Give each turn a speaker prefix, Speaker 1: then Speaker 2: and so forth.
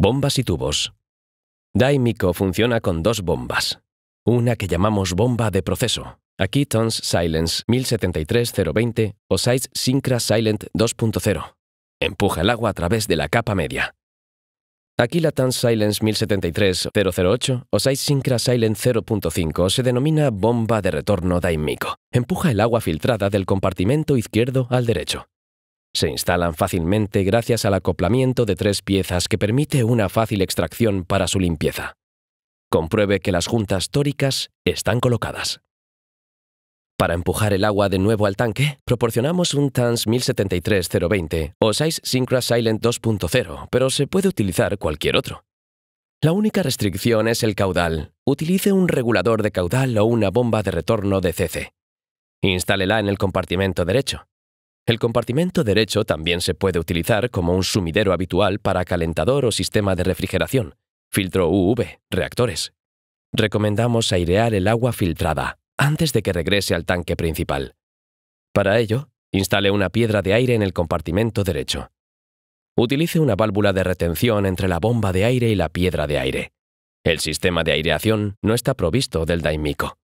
Speaker 1: Bombas y tubos. Daimico funciona con dos bombas. Una que llamamos bomba de proceso. Aquí Tons Silence 1073-020 o Size Syncra Silent 2.0. Empuja el agua a través de la capa media. Aquí la Tons Silence 1073 o Size Syncra Silent 0.5 se denomina bomba de retorno Daimico. Empuja el agua filtrada del compartimento izquierdo al derecho se instalan fácilmente gracias al acoplamiento de tres piezas que permite una fácil extracción para su limpieza. Compruebe que las juntas tóricas están colocadas. Para empujar el agua de nuevo al tanque, proporcionamos un TANS 1073 o 6 Syncra Silent 2.0, pero se puede utilizar cualquier otro. La única restricción es el caudal. Utilice un regulador de caudal o una bomba de retorno de CC. Instálela en el compartimento derecho. El compartimento derecho también se puede utilizar como un sumidero habitual para calentador o sistema de refrigeración, filtro UV, reactores. Recomendamos airear el agua filtrada antes de que regrese al tanque principal. Para ello, instale una piedra de aire en el compartimento derecho. Utilice una válvula de retención entre la bomba de aire y la piedra de aire. El sistema de aireación no está provisto del Daimico,